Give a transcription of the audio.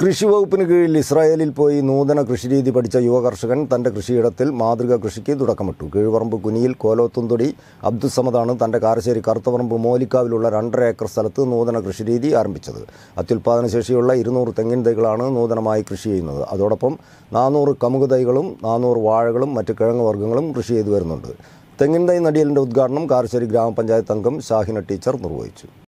കൃഷി വകുപ്പിന് കീഴിൽ ഇസ്രായേലിൽ പോയി നൂതന കൃഷിരീതി പഠിച്ച യുവ കർഷകൻ തൻ്റെ കൃഷിയിടത്തിൽ മാതൃക കൃഷിക്ക് തുടക്കമിട്ടു കീഴ്പറമ്പ് കുനിയിൽ കോലോത്തുന്തൊടി അബ്ദുസമദാണ് തൻ്റെ കാരശ്ശേരി കറുത്തപറമ്പ് മോലിക്കാവിലുള്ള രണ്ടര ഏക്കർ സ്ഥലത്ത് നൂതന കൃഷിരീതി ആരംഭിച്ചത് അത്യുൽപാദനശേഷിയുള്ള ശേഷിയുള്ള ഇരുന്നൂറ് തെങ്ങിൻ തൈകളാണ് നൂതനമായി കൃഷി ചെയ്യുന്നത് അതോടൊപ്പം നാനൂറ് കമുക തൈകളും നാനൂറ് വാഴകളും മറ്റ് കിഴങ്ങ് വർഗ്ഗങ്ങളും കൃഷി ചെയ്തു വരുന്നുണ്ട് തെങ്ങിൻ തൈ നടിയലിൻ്റെ ഉദ്ഘാടനം കാരശ്ശേരി ഗ്രാമപഞ്ചായത്ത് അംഗം ഷാഹിന ടീച്ചർ നിർവഹിച്ചു